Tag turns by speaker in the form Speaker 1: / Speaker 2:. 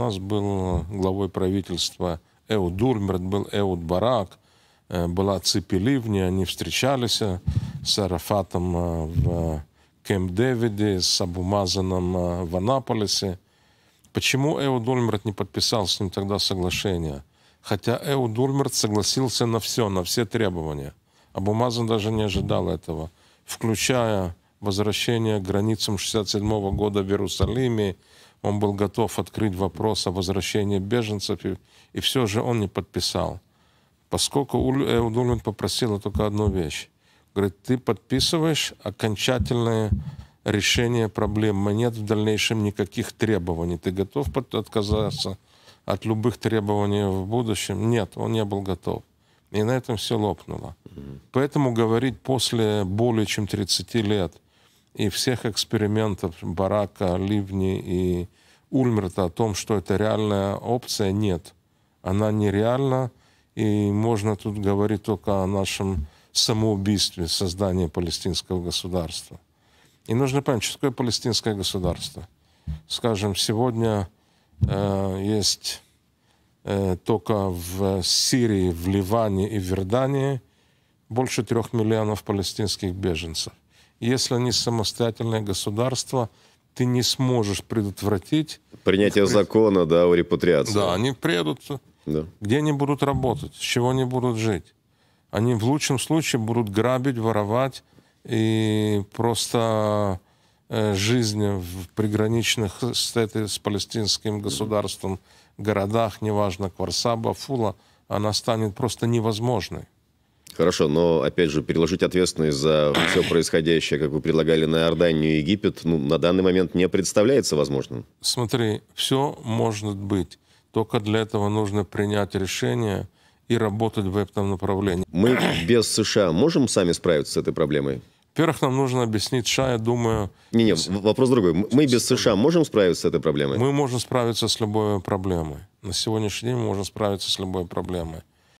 Speaker 1: нас был главой правительства Эуд Дурмерт, был Эуд Барак, э, была Ципи Ливни, они встречались э, с Арафатом э, в Кэмп-Дэвиде, с Абумазаном в Анаполисе. Почему Эуд Ульмерт не подписал с ним тогда соглашение? Хотя Эуд Ульмерт согласился на все, на все требования. Абумазан даже не ожидал этого, включая возвращение к границам 67 года в Иерусалиме, он был готов открыть вопрос о возвращении беженцев, и, и все же он не подписал. Поскольку э, Удулин попросил только одну вещь. Говорит, ты подписываешь окончательное решение проблемы, нет в дальнейшем никаких требований. Ты готов отказаться от любых требований в будущем? Нет, он не был готов. И на этом все лопнуло. Поэтому говорить после более чем 30 лет – и всех экспериментов Барака, Ливни и Ульмерта о том, что это реальная опция, нет. Она нереальна, и можно тут говорить только о нашем самоубийстве, создании палестинского государства. И нужно понять, что такое палестинское государство. Скажем, сегодня э, есть э, только в Сирии, в Ливане и в Вердании больше трех миллионов палестинских беженцев – если они самостоятельное государство, ты не сможешь предотвратить...
Speaker 2: Принятие их... закона, да, о репатриации. Да, они приедут. Да.
Speaker 1: Где они будут работать? С чего они будут жить? Они в лучшем случае будут грабить, воровать и просто э, жизнь в приграничных с, этой, с палестинским государством городах, неважно, Кварсаба, Фула, она станет просто невозможной.
Speaker 2: Хорошо, но, опять же, переложить ответственность за все происходящее, как вы предлагали, на Иорданию и Египет, ну, на данный момент не представляется возможным.
Speaker 1: Смотри, все может быть. Только для этого нужно принять решение и работать в этом направлении.
Speaker 2: Мы без США можем сами справиться с этой проблемой? Во-первых, нам нужно объяснить США, я думаю... Не-не, вопрос другой. Мы без США можем справиться с этой проблемой? Мы можем справиться с
Speaker 1: любой проблемой. На сегодняшний день мы можем справиться с любой проблемой.